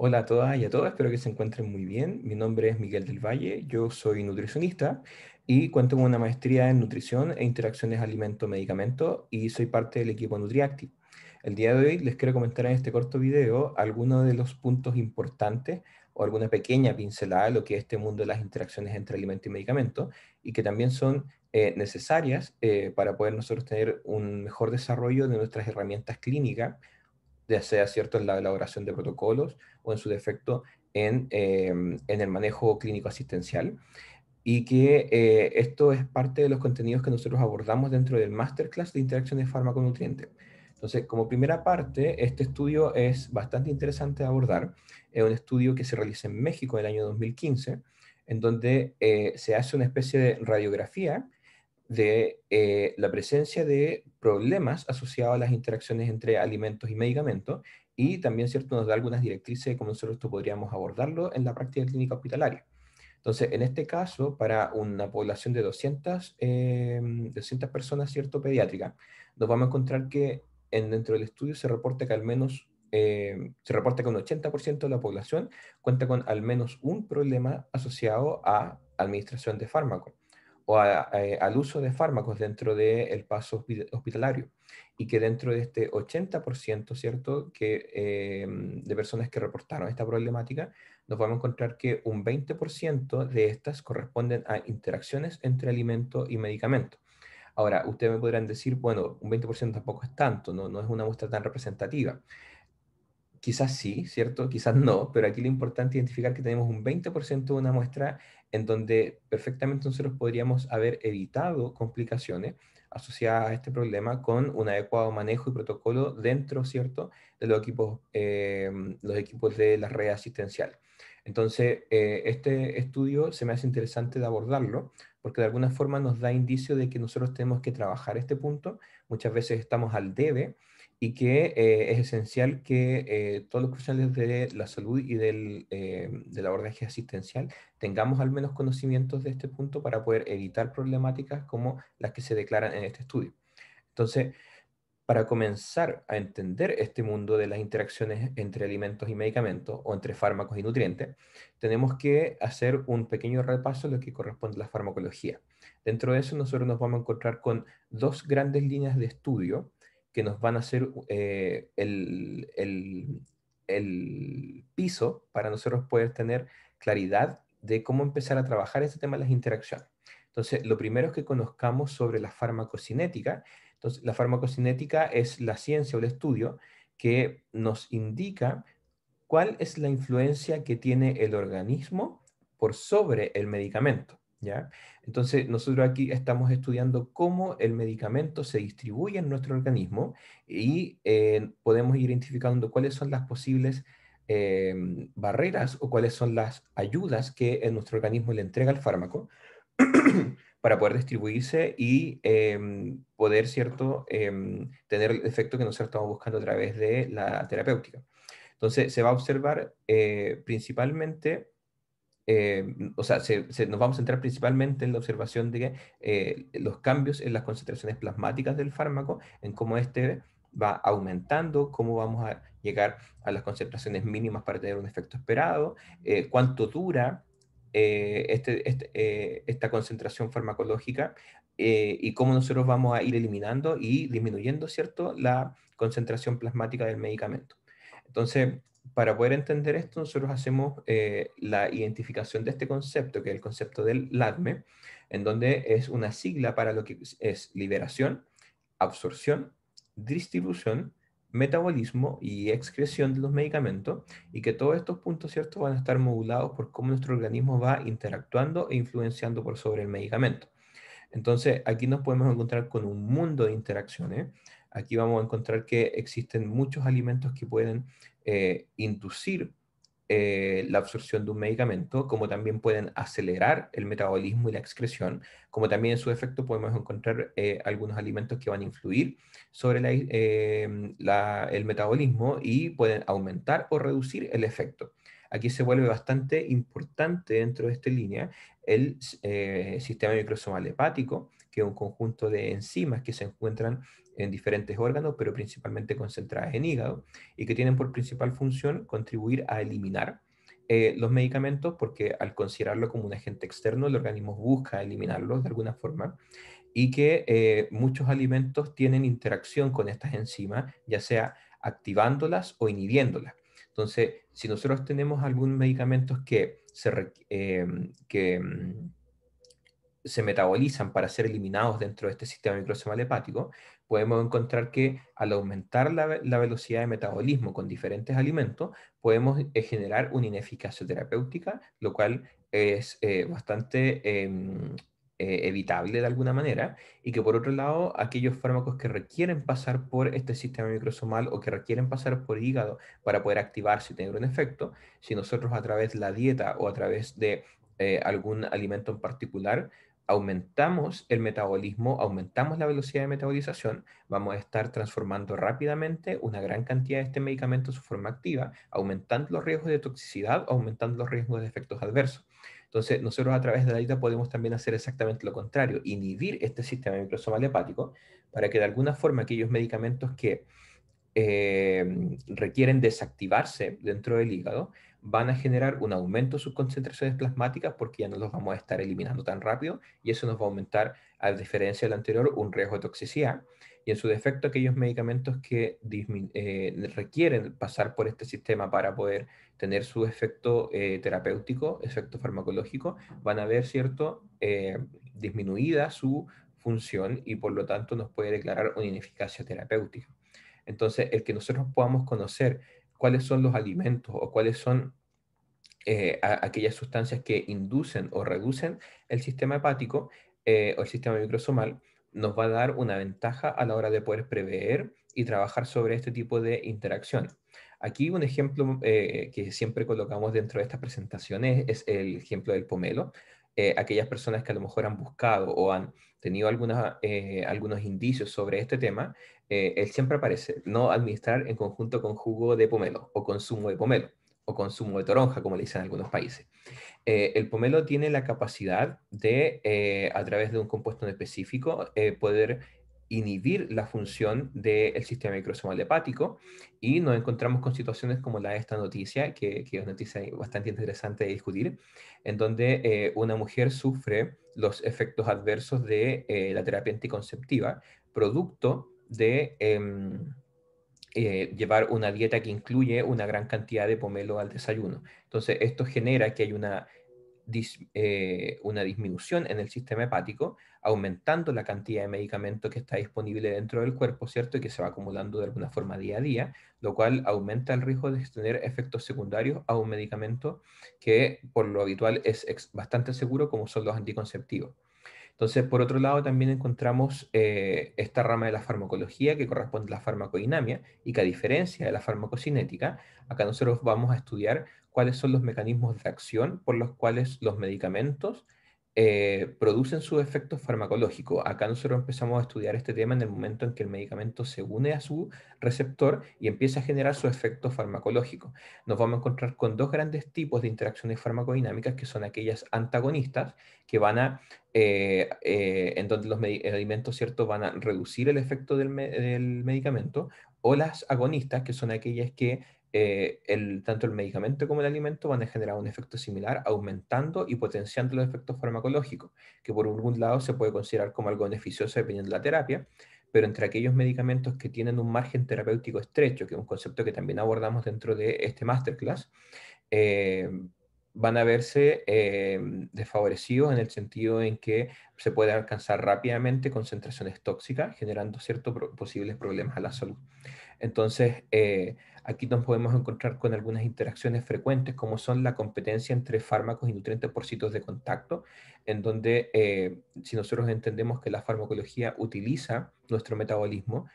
Hola a todas y a todos, espero que se encuentren muy bien. Mi nombre es Miguel del Valle, yo soy nutricionista y cuento con una maestría en nutrición e interacciones alimento-medicamento y soy parte del equipo NutriActive. El día de hoy les quiero comentar en este corto video algunos de los puntos importantes o alguna pequeña pincelada de lo que es este mundo de las interacciones entre alimento y medicamento y que también son eh, necesarias eh, para poder nosotros tener un mejor desarrollo de nuestras herramientas clínicas ya sea cierto en la elaboración de protocolos o en su defecto en, em, el manejo clínico asistencial. Y que eh, esto es parte de los contenidos que nosotros abordamos dentro del Masterclass de Interacciones Fármaco-Nutriente. Entonces, como primera parte, este estudio es bastante interesante de abordar. Es un estudio que se realiza en México en el año 2015, en donde eh, se hace una especie de radiografía de eh, la presencia de problemas asociados a las interacciones entre alimentos y medicamentos y también cierto nos da algunas directrices de cómo nosotros podríamos abordarlo en la práctica clínica hospitalaria. Entonces, en este caso, para una población de 200, eh, personas cierto pediátrica, nos vamos a encontrar que en, dentro del estudio se reporta que al menos eh, se reporta que un 80% de la población cuenta con al menos un problema asociado a administración de fármaco o al uso de fármacos dentro del paso hospitalario y que dentro de este 80%, ¿cierto?, que, em, de personas que reportaron esta problemática, nos vamos a encontrar que un 20% de estas corresponden a interacciones entre alimento y medicamento. Ahora, ustedes me podrán decir, bueno, un 20% tampoco es tanto, no, no es una muestra tan representativa. Quizás sí, ¿cierto? Quizás no, pero aquí lo importante es identificar que tenemos un 20% de una muestra en donde perfectamente nosotros podríamos haber evitado complicaciones asociadas a este problema con un adecuado manejo y protocolo dentro, ¿cierto?, de los equipos, eh, los equipos de la red asistencial. Entonces, eh, este estudio se me hace interesante de abordarlo, porque de alguna forma nos da indicio de que nosotros tenemos que trabajar este punto. Muchas veces estamos al debe, y que eh, es esencial que eh, todos los profesionales de la salud y del, eh, la abordaje asistencial tengamos al menos conocimientos de este punto para poder evitar problemáticas como las que se declaran en este estudio. Entonces, para comenzar a entender este mundo de las interacciones entre alimentos y medicamentos o entre fármacos y nutrientes, tenemos que hacer un pequeño repaso de lo que corresponde a la farmacología. Dentro de eso, nosotros nos vamos a encontrar con dos grandes líneas de estudio que nos van a hacer eh, el, el, piso para nosotros poder tener claridad de cómo empezar a trabajar este tema de las interacciones. Entonces, lo primero es que conozcamos sobre la farmacocinética. Entonces, la farmacocinética es la ciencia o el estudio que nos indica cuál es la influencia que tiene el organismo por sobre el medicamento. ¿ya? Entonces, nosotros aquí estamos estudiando cómo el medicamento se distribuye en nuestro organismo y eh, podemos ir identificando cuáles son las posibles em, barreras o cuáles son las ayudas que nuestro organismo le entrega al fármaco para poder distribuirse y em, poder, ¿cierto?, em, tener el efecto que nosotros estamos buscando a través de la terapéutica. Entonces, se va a observar eh, principalmente Em, o sea, nos vamos a centrar principalmente en la observación de que, eh, los cambios en las concentraciones plasmáticas del fármaco, en cómo este va aumentando, cómo vamos a llegar a las concentraciones mínimas para tener un efecto esperado, eh, cuánto dura eh, este, este, esta concentración farmacológica y cómo nosotros vamos a ir eliminando y disminuyendo, ¿cierto?, la concentración plasmática del medicamento. Entonces, para poder entender esto, nosotros hacemos eh, la identificación de este concepto, que es el concepto del LACME, en donde es una sigla para lo que es liberación, absorción, distribución, metabolismo y excreción de los medicamentos, y que todos estos puntos ¿cierto?, van a estar modulados por cómo nuestro organismo va interactuando e influenciando por sobre el medicamento. Entonces, aquí nos podemos encontrar con un mundo de interacciones aquí vamos a encontrar que existen muchos alimentos que pueden eh, inducir eh, la absorción de un medicamento, como también pueden acelerar el metabolismo y la excreción, como también en su efecto podemos encontrar eh, algunos alimentos que van a influir sobre el metabolismo y pueden aumentar o reducir el efecto. Aquí se vuelve bastante importante dentro de esta línea el sistema microsomal hepático, que es un conjunto de enzimas que se encuentran en diferentes órganos, pero principalmente concentradas en hígado, y que tienen por principal función contribuir a eliminar eh, los medicamentos, porque al considerarlo como un agente externo, el organismo busca eliminarlos de alguna forma, y que eh, muchos alimentos tienen interacción con estas enzimas, ya sea activándolas o inhibiéndolas. Entonces, si nosotros tenemos algún medicamentos que, se, eh, que mm, se metabolizan para ser eliminados dentro de este sistema microsomal hepático, podemos encontrar que al aumentar la, velocidad de metabolismo con diferentes alimentos, podemos eh, generar una ineficacia terapéutica, lo cual es eh, bastante em, eh, evitable de alguna manera, y que por otro lado, aquellos fármacos que requieren pasar por este sistema microsomal o que requieren pasar por hígado para poder activarse y tener un efecto, si nosotros a través de la dieta o a través de algún alimento en particular, aumentamos el metabolismo, aumentamos la velocidad de metabolización, vamos a estar transformando rápidamente una gran cantidad de este medicamento en su forma activa, aumentando los riesgos de toxicidad, aumentando los riesgos de efectos adversos. Entonces, nosotros a través de la dieta podemos también hacer exactamente lo contrario, inhibir este sistema microsomal hepático para que de alguna forma aquellos medicamentos que Em, requieren desactivarse dentro del hígado, van a generar un aumento de sus concentraciones plasmáticas porque ya no los vamos a estar eliminando tan rápido y eso nos va a aumentar, a diferencia del anterior, un riesgo de toxicidad. Y en su defecto, aquellos medicamentos que eh, requieren pasar por este sistema para poder tener su efecto eh, terapéutico, efecto farmacológico, van a ver, ¿cierto?, eh, disminuida su función y por lo tanto nos puede declarar una ineficacia terapéutica. Entonces, el que nosotros podamos conocer cuáles son los alimentos o cuáles son eh, aquellas sustancias que inducen o reducen el sistema hepático eh, o el sistema microsomal, nos va a dar una ventaja a la hora de poder prever y trabajar sobre este tipo de interacciones. Aquí un ejemplo eh, que siempre colocamos dentro de estas presentaciones es el ejemplo del pomelo. Eh, aquellas personas que a lo mejor han buscado o han tenido eh, algunos indicios sobre este tema, eh, él siempre aparece, no administrar en conjunto con jugo de pomelo o consumo de pomelo o consumo de toronja, como le dicen en algunos países. el pomelo tiene la capacidad de, a través de un compuesto en específico, poder inhibir la función del sistema microsomal hepático y nos encontramos con situaciones como la de esta noticia, que, es noticia bastante interesante de discutir, en donde eh, una mujer sufre los efectos adversos de eh, la terapia anticonceptiva, producto de em, eh, llevar una dieta que incluye una gran cantidad de pomelo al desayuno. Entonces, esto genera que hay una eh, una disminución en el sistema hepático, aumentando la cantidad de medicamento que está disponible dentro del cuerpo, ¿cierto? Y que se va acumulando de alguna forma día a día, lo cual aumenta el riesgo de tener efectos secundarios a un medicamento que por lo habitual es bastante seguro, como son los anticonceptivos. Entonces, por otro lado, también encontramos eh, esta rama de la farmacología que corresponde a la farmacodinamia y que a diferencia de la farmacocinética, acá nosotros vamos a estudiar cuáles son los mecanismos de acción por los cuales los medicamentos eh, producen sus efectos farmacológicos. Acá nosotros empezamos a estudiar este tema en el momento en que el medicamento se une a su receptor y empieza a generar su efecto farmacológico. Nos vamos a encontrar con dos grandes tipos de interacciones farmacodinámicas que son aquellas antagonistas que van a, eh, eh, en donde los alimentos cierto van a reducir el efecto del medicamento o las agonistas que son aquellas que eh, el, tanto el medicamento como el alimento van a generar un efecto similar, aumentando y potenciando los efectos farmacológicos, que por algún lado se puede considerar como algo beneficioso dependiendo de la terapia, pero entre aquellos medicamentos que tienen un margen terapéutico estrecho, que es un concepto que también abordamos dentro de este masterclass, eh, van a verse em, desfavorecidos en el sentido en que se pueden alcanzar rápidamente concentraciones tóxicas, generando ciertos posibles problemas a la salud. Entonces, eh, aquí nos podemos encontrar con algunas interacciones frecuentes, como son la competencia entre fármacos y nutrientes por sitios de contacto, en donde eh, si nosotros entendemos que la farmacología utiliza nuestro metabolismo,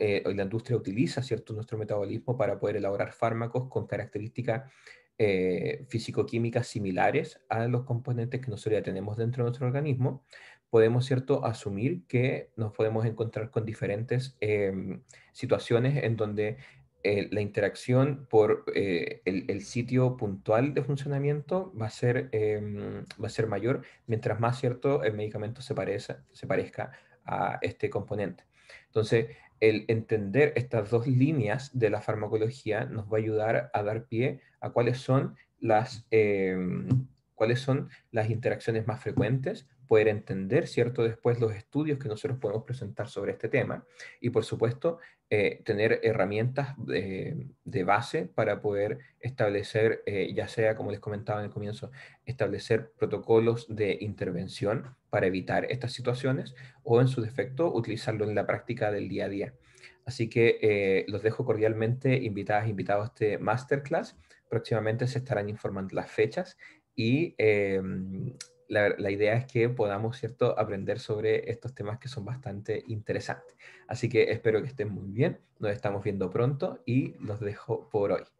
eh, o, la industria utiliza cierto nuestro metabolismo para poder elaborar fármacos con características eh, físico similares a los componentes que nosotros ya tenemos dentro de nuestro organismo, podemos ¿cierto? asumir que nos podemos encontrar con diferentes em, situaciones en donde eh, la interacción por eh, el, sitio puntual de funcionamiento va a ser, em, va a ser mayor mientras más cierto el medicamento se, se parezca a este componente. Entonces, el entender estas dos líneas de la farmacología nos va a ayudar a dar pie a cuáles son las, em, cuáles son las interacciones más frecuentes, poder entender, ¿cierto? Después los estudios que nosotros podemos presentar sobre este tema y, por supuesto, eh, tener herramientas de, base para poder establecer, eh, ya sea, como les comentaba en el comienzo, establecer protocolos de intervención para evitar estas situaciones o, en su defecto, utilizarlo en la práctica del día a día. Así que eh, los dejo cordialmente invitadas, e invitados a este masterclass. Próximamente se estarán informando las fechas y em, la, idea es que podamos, ¿cierto?, aprender sobre estos temas que son bastante interesantes. Así que espero que estén muy bien, nos estamos viendo pronto y los dejo por hoy.